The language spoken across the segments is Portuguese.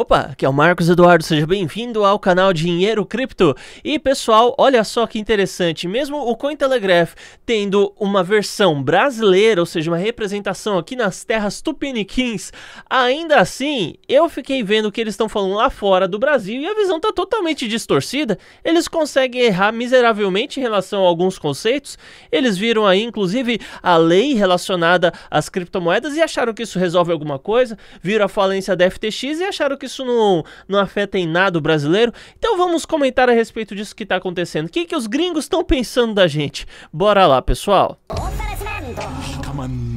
Opa, aqui é o Marcos Eduardo, seja bem-vindo ao canal Dinheiro Cripto. E pessoal, olha só que interessante, mesmo o Cointelegraph tendo uma versão brasileira, ou seja, uma representação aqui nas terras tupiniquins, ainda assim, eu fiquei vendo o que eles estão falando lá fora do Brasil e a visão está totalmente distorcida. Eles conseguem errar miseravelmente em relação a alguns conceitos. Eles viram aí, inclusive, a lei relacionada às criptomoedas e acharam que isso resolve alguma coisa. Viram a falência da FTX e acharam que isso não, não afeta em nada o brasileiro. Então vamos comentar a respeito disso que está acontecendo. O que, que os gringos estão pensando da gente? Bora lá, pessoal.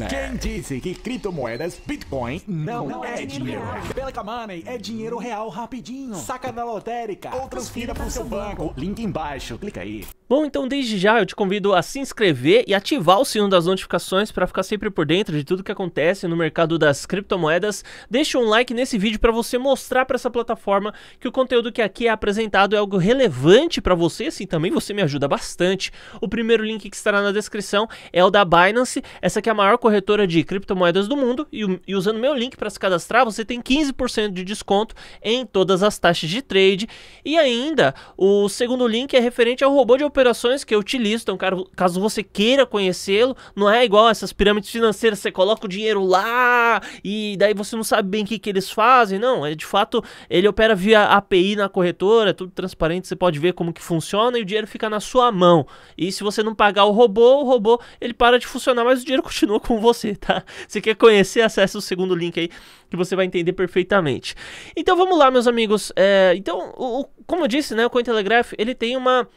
Quem disse que criptomoedas, Bitcoin, não, não é, é dinheiro? dinheiro. Pelica Money é dinheiro real rapidinho. Saca na lotérica ou transfira para o seu banco. Link embaixo, clica aí. Bom, então desde já eu te convido a se inscrever e ativar o sino das notificações para ficar sempre por dentro de tudo que acontece no mercado das criptomoedas. Deixa um like nesse vídeo para você mostrar para essa plataforma que o conteúdo que aqui é apresentado é algo relevante para você, assim também você me ajuda bastante. O primeiro link que estará na descrição é o da Binance, essa que é a maior corretora de criptomoedas do mundo e, e usando meu link para se cadastrar você tem 15% de desconto em todas as taxas de trade. E ainda o segundo link é referente ao robô de operação operações que eu utilizo, então cara, caso você queira conhecê-lo, não é igual essas pirâmides financeiras, você coloca o dinheiro lá e daí você não sabe bem o que, que eles fazem, não, é de fato, ele opera via API na corretora, é tudo transparente, você pode ver como que funciona e o dinheiro fica na sua mão. E se você não pagar o robô, o robô, ele para de funcionar, mas o dinheiro continua com você, tá? Você quer conhecer, acesse o segundo link aí que você vai entender perfeitamente. Então vamos lá, meus amigos. É, então, o, como eu disse, né, o Cointelegraph, ele tem uma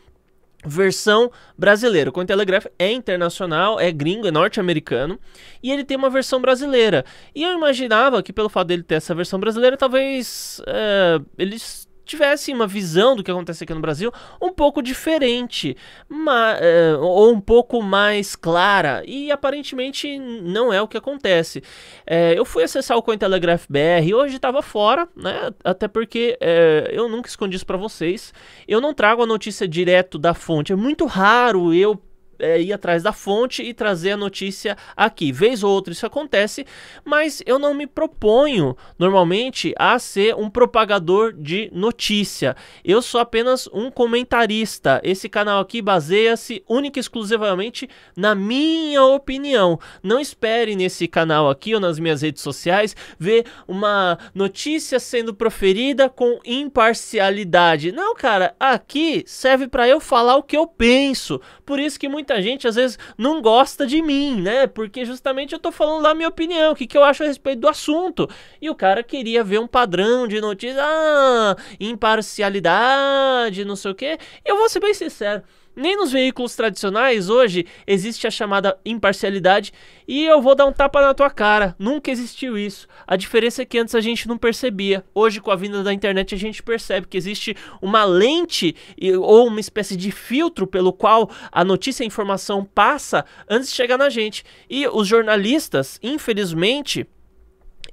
versão brasileira. O Cointelegraph é internacional, é gringo, é norte-americano, e ele tem uma versão brasileira. E eu imaginava que pelo fato dele ter essa versão brasileira, talvez é, eles tivesse assim, uma visão do que acontece aqui no Brasil um pouco diferente uma, eh, ou um pouco mais clara e aparentemente não é o que acontece eh, eu fui acessar o Cointelegraph BR e hoje estava fora né até porque eh, eu nunca escondi isso para vocês eu não trago a notícia direto da fonte é muito raro eu é, ir atrás da fonte e trazer a notícia aqui. Vez ou outra isso acontece, mas eu não me proponho normalmente a ser um propagador de notícia. Eu sou apenas um comentarista. Esse canal aqui baseia-se única e exclusivamente na minha opinião. Não espere nesse canal aqui ou nas minhas redes sociais ver uma notícia sendo proferida com imparcialidade. Não, cara, aqui serve para eu falar o que eu penso. Por isso que muita muita gente às vezes não gosta de mim, né? Porque justamente eu tô falando lá a minha opinião, o que, que eu acho a respeito do assunto. E o cara queria ver um padrão de notícia, ah, imparcialidade, não sei o quê. Eu vou ser bem sincero. Nem nos veículos tradicionais hoje existe a chamada imparcialidade e eu vou dar um tapa na tua cara. Nunca existiu isso. A diferença é que antes a gente não percebia. Hoje, com a vinda da internet, a gente percebe que existe uma lente ou uma espécie de filtro pelo qual a notícia e a informação passa antes de chegar na gente. E os jornalistas, infelizmente,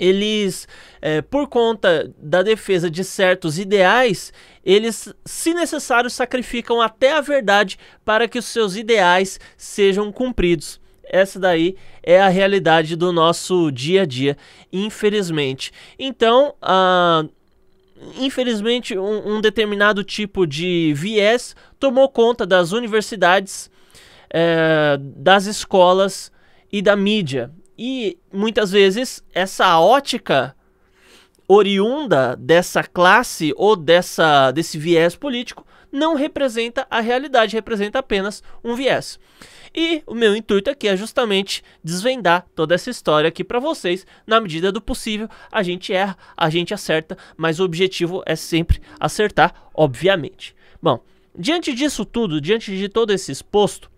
eles, é, por conta da defesa de certos ideais, eles, se necessário, sacrificam até a verdade para que os seus ideais sejam cumpridos. Essa daí é a realidade do nosso dia a dia, infelizmente. Então, a infelizmente, um, um, determinado tipo de viés tomou conta das universidades, é, das escolas e da mídia. E muitas vezes essa ótica oriunda dessa classe ou dessa desse viés político não representa a realidade, representa apenas um viés. E o meu intuito aqui é justamente desvendar toda essa história aqui para vocês, na medida do possível. A gente erra, a gente acerta, mas o objetivo é sempre acertar, obviamente. Bom, diante disso tudo, diante de todo esse exposto,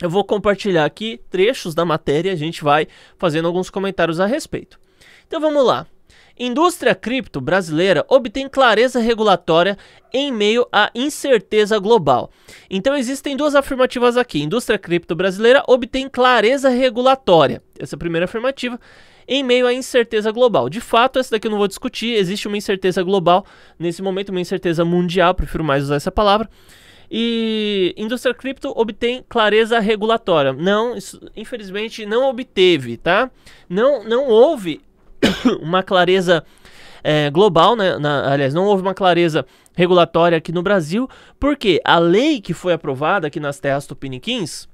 eu vou compartilhar aqui trechos da matéria e a gente vai fazendo alguns comentários a respeito. Então vamos lá. Indústria cripto brasileira obtém clareza regulatória em meio à incerteza global. Então existem duas afirmativas aqui. Indústria cripto brasileira obtém clareza regulatória. Essa é a primeira afirmativa em meio à incerteza global. De fato, essa daqui eu não vou discutir, existe uma incerteza global, nesse momento uma incerteza mundial, prefiro mais usar essa palavra. E indústria cripto obtém clareza regulatória. Não, isso, infelizmente não obteve, tá? Não, não houve uma clareza é, global, né? Na, aliás, não houve uma clareza regulatória aqui no Brasil, porque a lei que foi aprovada aqui nas terras tupiniquins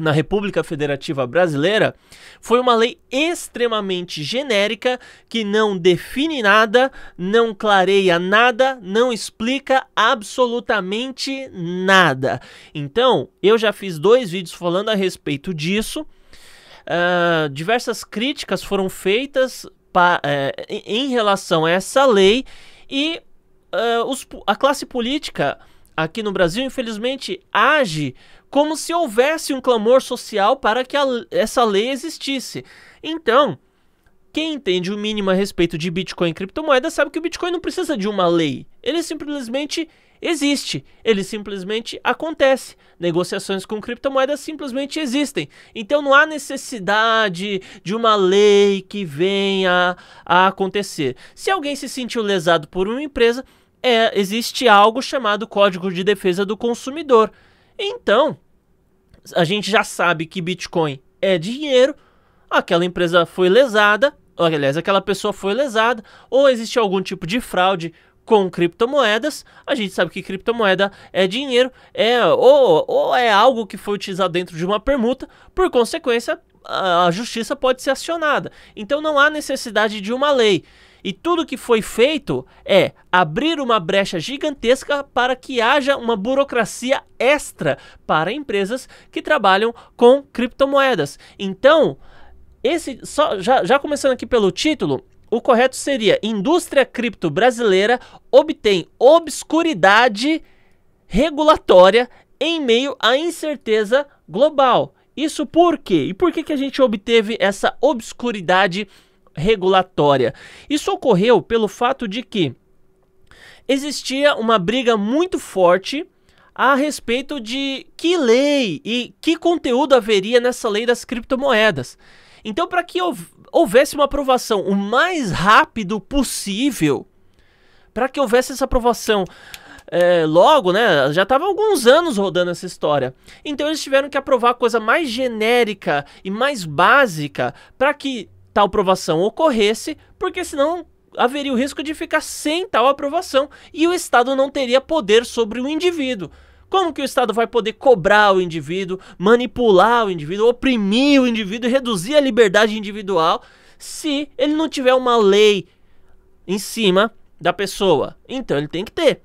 na República Federativa Brasileira foi uma lei extremamente genérica que não define nada, não clareia nada, não explica absolutamente nada. Então, eu já fiz dois vídeos falando a respeito disso. Uh, diversas críticas foram feitas pa, uh, em relação a essa lei e uh, os, a classe política aqui no Brasil, infelizmente, age como se houvesse um clamor social para que a, essa lei existisse. Então, quem entende o mínimo a respeito de Bitcoin e criptomoeda sabe que o Bitcoin não precisa de uma lei. Ele simplesmente existe, ele simplesmente acontece. Negociações com criptomoedas simplesmente existem. Então não há necessidade de uma lei que venha a acontecer. Se alguém se sentiu lesado por uma empresa, é, existe algo chamado Código de Defesa do Consumidor. Então, a gente já sabe que Bitcoin é dinheiro, aquela empresa foi lesada, aliás, aquela pessoa foi lesada, ou existe algum tipo de fraude com criptomoedas. A gente sabe que criptomoeda é dinheiro, é ou, ou é algo que foi utilizado dentro de uma permuta, por consequência, a, a justiça pode ser acionada. Então não há necessidade de uma lei. E tudo que foi feito é abrir uma brecha gigantesca para que haja uma burocracia extra para empresas que trabalham com criptomoedas. Então, esse só, já, já começando aqui pelo título, o correto seria: indústria cripto brasileira obtém obscuridade regulatória em meio à incerteza global. Isso por quê? E por que, que a gente obteve essa obscuridade regulatória? regulatória. Isso ocorreu pelo fato de que existia uma briga muito forte a respeito de que lei e que conteúdo haveria nessa lei das criptomoedas. Então, para que houvesse uma aprovação o mais rápido possível, para que houvesse essa aprovação é, logo, né? Já estava alguns anos rodando essa história. Então eles tiveram que aprovar a coisa mais genérica e mais básica para que tal aprovação ocorresse, porque senão haveria o risco de ficar sem tal aprovação e o Estado não teria poder sobre o indivíduo. Como que o Estado vai poder cobrar o indivíduo, manipular o indivíduo, oprimir o indivíduo, reduzir a liberdade individual, se ele não tiver uma lei em cima da pessoa? Então ele tem que ter.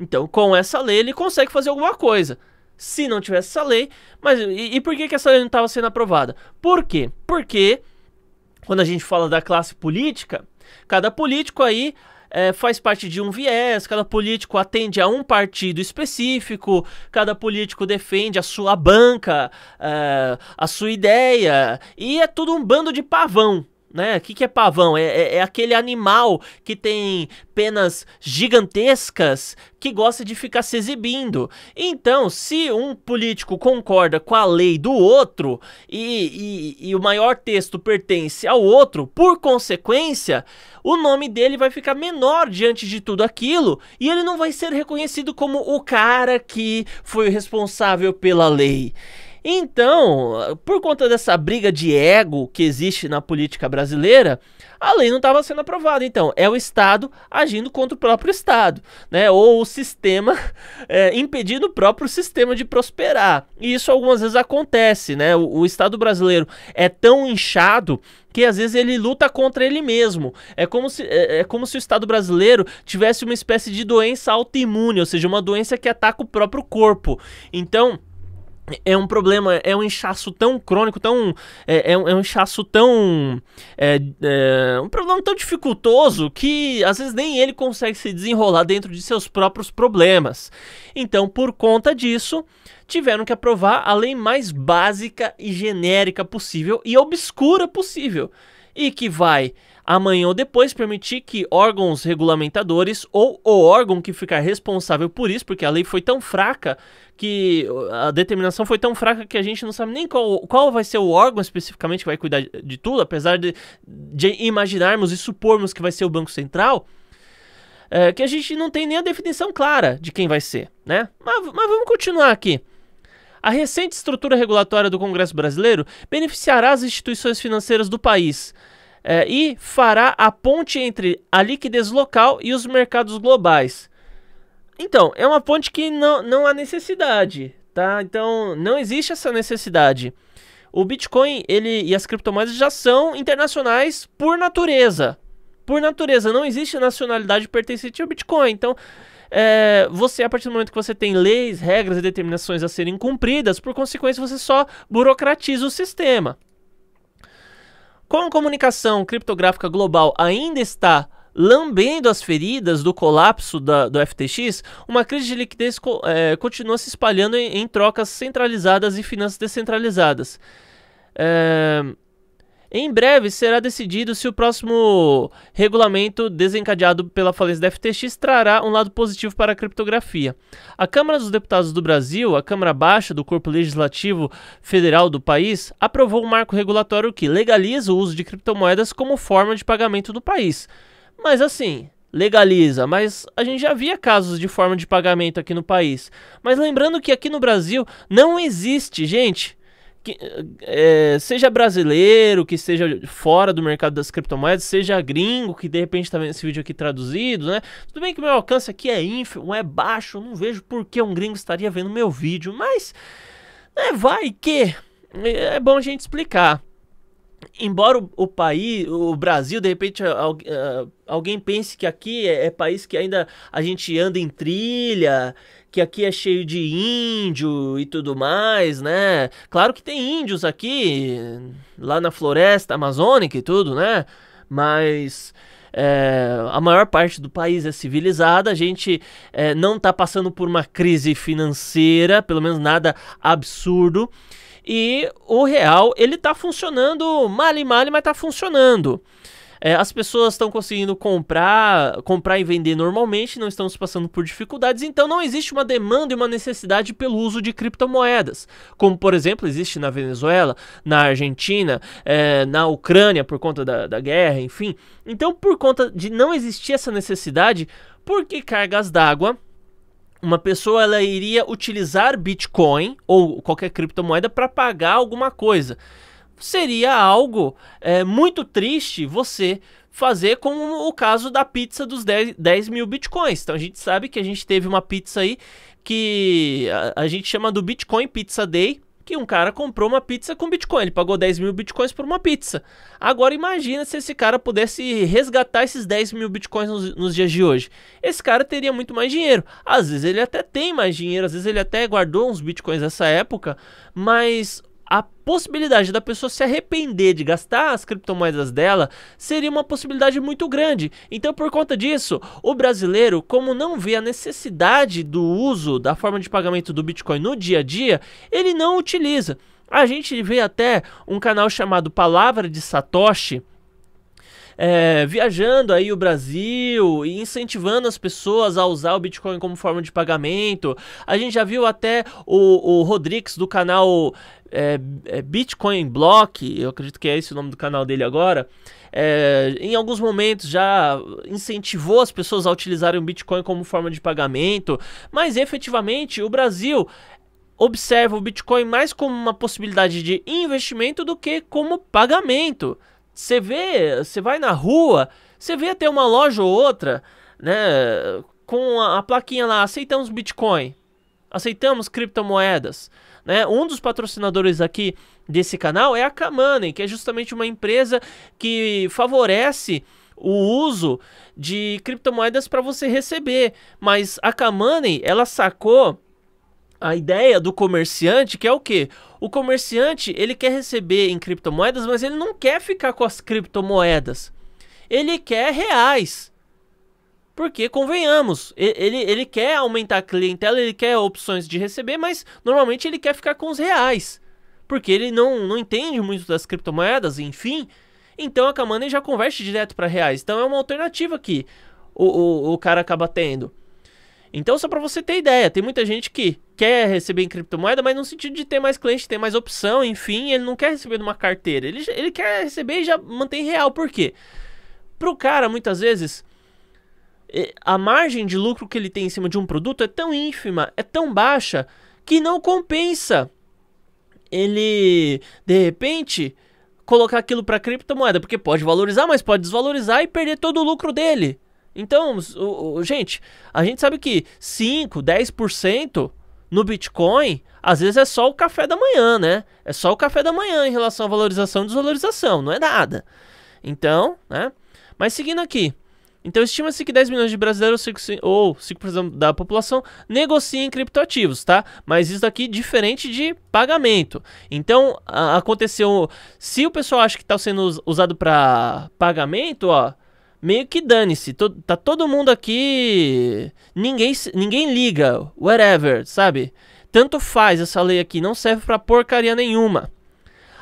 Então, com essa lei, ele consegue fazer alguma coisa. Se não tivesse essa lei, mas e, e por que, que essa lei não estava sendo aprovada? Por quê? Porque quando a gente fala da classe política, cada político aí é, faz parte de um viés, cada político atende a um partido específico, cada político defende a sua banca, é, a sua ideia, e é tudo um bando de pavão né? O que, que é pavão? É, é, é, aquele animal que tem penas gigantescas que gosta de ficar se exibindo. Então, se um político concorda com a lei do outro e, e, e o maior texto pertence ao outro, por consequência, o nome dele vai ficar menor diante de tudo aquilo e ele não vai ser reconhecido como o cara que foi responsável pela lei. Então, por conta dessa briga de ego que existe na política brasileira, a lei não estava sendo aprovada. Então, é o Estado agindo contra o próprio Estado, né? Ou o sistema é, impedindo o próprio sistema de prosperar. E isso algumas vezes acontece, né? O, o Estado brasileiro é tão inchado que às vezes ele luta contra ele mesmo. É como se, é, é como se o Estado brasileiro tivesse uma espécie de doença autoimune, ou seja, uma doença que ataca o próprio corpo. Então, é um problema, é um inchaço tão crônico, tão é, é, um, é um, inchaço tão é, é, um problema tão dificultoso que às vezes nem ele consegue se desenrolar dentro de seus próprios problemas. Então, por conta disso, tiveram que aprovar a lei mais básica e genérica possível e obscura possível e que vai amanhã ou depois permitir que órgãos regulamentadores ou o órgão que ficar responsável por isso, porque a lei foi tão fraca que a determinação foi tão fraca que a gente não sabe nem qual, qual vai ser o órgão especificamente que vai cuidar de tudo, apesar de, de imaginarmos e supormos que vai ser o Banco Central. É, que a gente não tem nem a definição clara de quem vai ser, né? Mas, mas vamos continuar aqui. A recente estrutura regulatória do Congresso Brasileiro beneficiará as instituições financeiras do país é, e fará a ponte entre a liquidez local e os mercados globais. Então, é uma ponte que não, não há necessidade, tá? Então, não existe essa necessidade. O Bitcoin ele, e as criptomoedas já são internacionais por natureza. Por natureza, não existe nacionalidade pertencente ao Bitcoin. Então, é, você, a partir do momento que você tem leis, regras e determinações a serem cumpridas, por consequência, você só burocratiza o sistema. Como a comunicação criptográfica global ainda está lambendo as feridas do colapso da, do FTX, uma crise de liquidez co, é, continua se espalhando em, em, trocas centralizadas e finanças descentralizadas. É, em breve será decidido se o próximo regulamento desencadeado pela falência da FTX trará um lado positivo para a criptografia. A Câmara dos Deputados do Brasil, a Câmara Baixa do Corpo Legislativo Federal do país, aprovou um marco regulatório que legaliza o uso de criptomoedas como forma de pagamento do país. Mas assim, legaliza, mas a gente já via casos de forma de pagamento aqui no país. Mas lembrando que aqui no Brasil não existe, gente, que, é, seja brasileiro que esteja fora do mercado das criptomoedas, seja gringo que de repente está vendo esse vídeo aqui traduzido, né? Tudo bem que meu alcance aqui é ínfimo, é baixo, não vejo por que um gringo estaria vendo meu vídeo, mas né, vai que é bom a gente explicar. Embora o, o país, o Brasil, de repente, al, eh, alguém pense que aqui é, é país que ainda a gente anda em trilha que aqui é cheio de índio e tudo mais, né? Claro que tem índios aqui, lá na floresta amazônica e tudo, né? Mas. É, a maior parte do país é civilizada, a gente é, não está passando por uma crise financeira, pelo menos nada absurdo. E o real, ele está funcionando mal e mal, mas está funcionando. É, as pessoas estão conseguindo comprar, comprar e vender normalmente, não estamos passando por dificuldades, então não existe uma demanda e uma necessidade pelo uso de criptomoedas, como por exemplo existe na Venezuela, na Argentina, é, na Ucrânia por conta da, da guerra, enfim. Então, por conta de não existir essa necessidade, por que cargas d'água? uma pessoa ela iria utilizar Bitcoin ou qualquer criptomoeda para pagar alguma coisa seria algo é, muito triste você fazer como o caso da pizza dos 10, 10, mil bitcoins. Então a gente sabe que a gente teve uma pizza aí que a, a gente chama do Bitcoin Pizza Day, que um cara comprou uma pizza com Bitcoin. Ele pagou 10 mil Bitcoins por uma pizza. Agora imagina se esse cara pudesse resgatar esses 10 mil Bitcoins nos, nos, dias de hoje. Esse cara teria muito mais dinheiro. Às vezes ele até tem mais dinheiro, às vezes ele até guardou uns Bitcoins nessa época, mas a possibilidade da pessoa se arrepender de gastar as criptomoedas dela seria uma possibilidade muito grande. Então, por conta disso, o brasileiro, como não vê a necessidade do uso da forma de pagamento do Bitcoin no dia a dia, ele não utiliza. A gente vê até um canal chamado Palavra de Satoshi é, viajando aí o Brasil e incentivando as pessoas a usar o Bitcoin como forma de pagamento. A gente já viu até o, o Rodrigues do canal é, é Bitcoin Block, eu acredito que é esse o nome do canal dele agora, é, em alguns momentos já incentivou as pessoas a utilizarem o Bitcoin como forma de pagamento, mas efetivamente o Brasil observa o Bitcoin mais como uma possibilidade de investimento do que como pagamento. Você vê, você vai na rua, você vê até uma loja ou outra, né, com a, a plaquinha lá, aceitamos Bitcoin, aceitamos criptomoedas. Né? Um dos patrocinadores aqui desse canal é a Kamane, que é justamente uma empresa que favorece o uso de criptomoedas para você receber. Mas a Kamane, ela sacou a ideia do comerciante, que é o quê? O comerciante, ele quer receber em criptomoedas, mas ele não quer ficar com as criptomoedas. Ele quer reais. Porque, convenhamos, ele, ele quer aumentar a clientela, ele quer opções de receber, mas normalmente ele quer ficar com os reais. Porque ele não, não entende muito das criptomoedas, enfim. Então a Kamane já converte direto para reais. Então é uma alternativa que o, o, o cara acaba tendo. Então, só para você ter ideia, tem muita gente que quer receber em criptomoeda, mas no sentido de ter mais cliente, ter mais opção, enfim, ele não quer receber numa carteira. Ele, ele quer receber e já mantém real. Por quê? Pro cara, muitas vezes, a margem de lucro que ele tem em cima de um produto é tão ínfima, é tão baixa, que não compensa ele, de repente, colocar aquilo para criptomoeda, porque pode valorizar, mas pode desvalorizar e perder todo o lucro dele. Então, gente, a gente sabe que 5, 10% no Bitcoin, às vezes é só o café da manhã, né? É só o café da manhã em relação à valorização e desvalorização, não é nada. Então, né? Mas seguindo aqui. Então, estima-se que 10 milhões de brasileiros ou 5% da população negociem criptoativos, tá? Mas isso aqui é diferente de pagamento. Então, aconteceu. Se o pessoal acha que está sendo usado para pagamento, ó, meio que dane-se. Tá todo mundo aqui. Ninguém, ninguém liga. Whatever, sabe? Tanto faz essa lei aqui, não serve para porcaria nenhuma.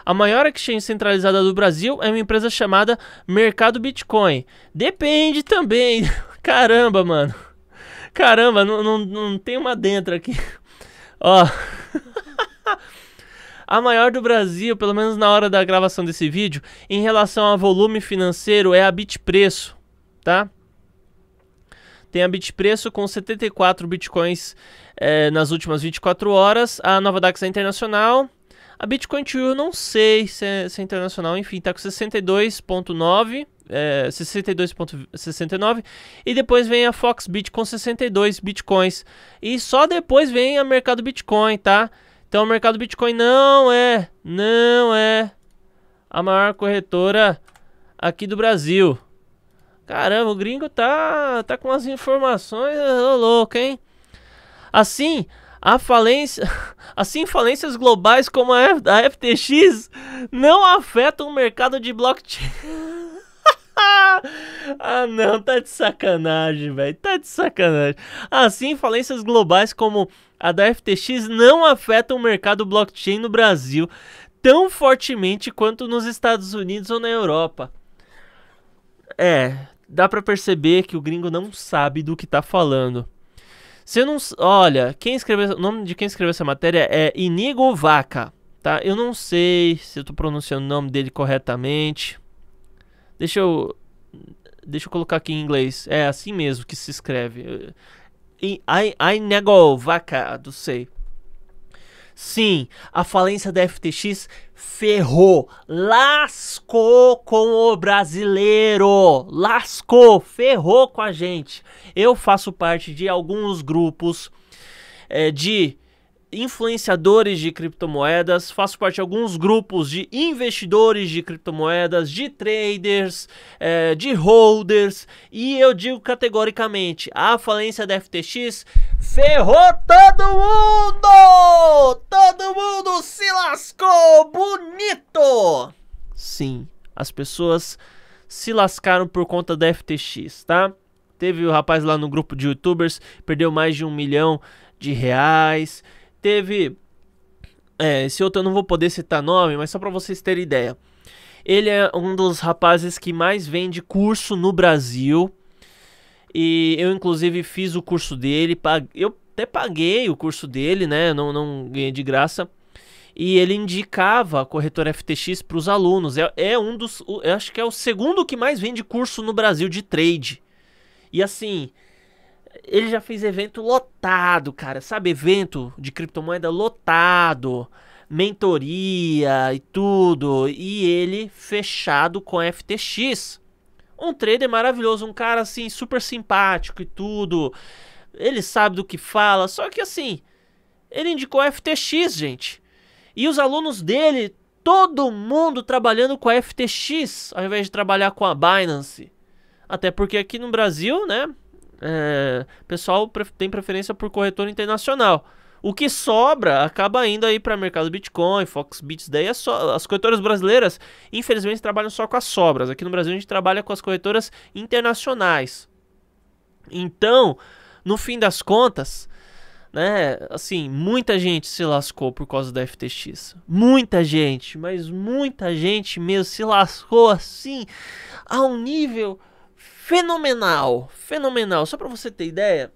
A maior exchange centralizada do Brasil é uma empresa chamada Mercado Bitcoin. Depende também. Caramba, mano. Caramba, não, não, não tem uma dentro aqui. Ó. a maior do Brasil, pelo menos na hora da gravação desse vídeo, em relação a volume financeiro é a Bitpreço, tá? Tem a Bitpreço com 74 bitcoins é, nas últimas 24 horas. A Nova DAX é internacional. A Bitcoin Tour não sei se é, se é internacional, enfim, tá com 62.9 é, 62.69 e depois vem a Foxbit com 62 bitcoins e só depois vem a Mercado Bitcoin, tá? Então o mercado Bitcoin não é, não é a maior corretora aqui do Brasil. Caramba, o gringo tá, tá com as informações ô, louco, hein? Assim, a falência, assim falências globais como a, da FTX não afetam o mercado de blockchain. ah não, tá de sacanagem, velho, tá de sacanagem. Assim falências globais como a da FTX não afeta o mercado blockchain no Brasil tão fortemente quanto nos Estados Unidos ou na Europa. É, dá para perceber que o gringo não sabe do que tá falando. Se não, olha, quem escreveu, o nome de quem escreveu essa matéria é Inigo Vaca, tá? Eu não sei se eu tô pronunciando o nome dele corretamente. Deixa eu deixa eu colocar aqui em inglês. É assim mesmo que se escreve vaca, não sei. Sim, a falência da FTX ferrou, lascou com o brasileiro, lascou, ferrou com a gente. Eu faço parte de alguns grupos é, de influenciadores de criptomoedas, faço parte de alguns grupos de investidores de criptomoedas, de traders, é, de holders, e eu digo categoricamente: a falência da FTX ferrou todo mundo! Todo mundo se lascou! Bonito! Sim, as pessoas se lascaram por conta da FTX, tá? Teve o um rapaz lá no grupo de youtubers, perdeu mais de um milhão de reais teve. É, esse outro eu não vou poder citar nome, mas só para vocês terem ideia. Ele é um dos rapazes que mais vende curso no Brasil. E eu, inclusive, fiz o curso dele. Eu até paguei o curso dele, né? Não, não ganhei de graça. E ele indicava a corretora FTX para os alunos. É, é um dos. Eu acho que é o segundo que mais vende curso no Brasil de trade. E assim, ele já fez evento lotado, cara. Sabe, evento de criptomoeda lotado, mentoria e tudo. E ele fechado com FTX. Um trader maravilhoso, um cara assim, super simpático e tudo. Ele sabe do que fala, só que assim, ele indicou FTX, gente. E os alunos dele, todo mundo trabalhando com a FTX, ao invés de trabalhar com a Binance. Até porque aqui no Brasil, né, é, pessoal tem preferência por corretora internacional. O que sobra acaba indo aí para mercado Bitcoin, Foxbits, daí é só, as corretoras brasileiras, infelizmente, trabalham só com as sobras. Aqui no Brasil a gente trabalha com as corretoras internacionais. Então, no fim das contas, né, assim, muita gente se lascou por causa da FTX. Muita gente, mas muita gente mesmo se lascou assim, a um nível fenomenal, fenomenal. Só para você ter ideia,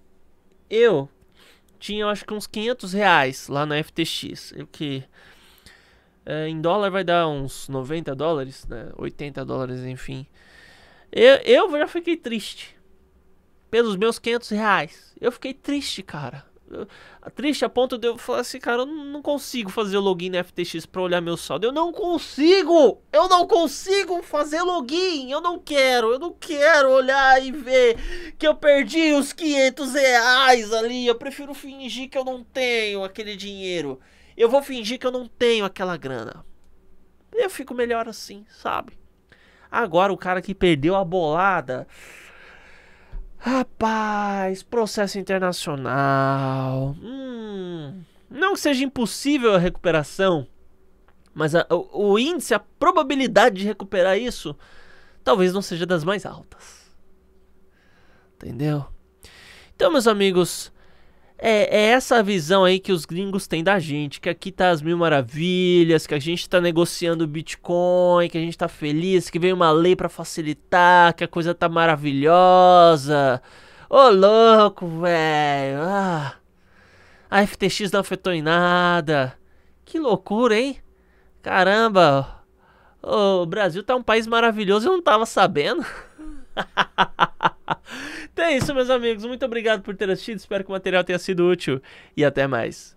eu tinha acho que uns 500 reais lá na FTX, o que é, em dólar vai dar uns 90 dólares, né? 80 dólares, enfim. Eu, eu já fiquei triste pelos meus 500 reais. Eu fiquei triste, cara triste a ponto de eu falar assim, cara, eu não consigo fazer login na FTX pra olhar meu saldo. Eu não consigo! Eu não consigo fazer login! Eu não quero, eu não quero olhar e ver que eu perdi os 500 reais ali. Eu prefiro fingir que eu não tenho aquele dinheiro. Eu vou fingir que eu não tenho aquela grana. Eu fico melhor assim, sabe? Agora o cara que perdeu a bolada Rapaz, processo internacional. Hum, não que seja impossível a recuperação, mas a, o, o índice, a probabilidade de recuperar isso, talvez não seja das mais altas. Entendeu? Então, meus amigos, é, é, essa visão aí que os gringos têm da gente, que aqui tá as mil maravilhas, que a gente tá negociando Bitcoin, que a gente tá feliz, que veio uma lei para facilitar, que a coisa tá maravilhosa. Ô louco, velho. Ah, a FTX não afetou em nada. Que loucura, hein? Caramba. o Brasil tá um país maravilhoso, eu não tava sabendo. então é isso, meus amigos. Muito obrigado por ter assistido. Espero que o material tenha sido útil. E até mais.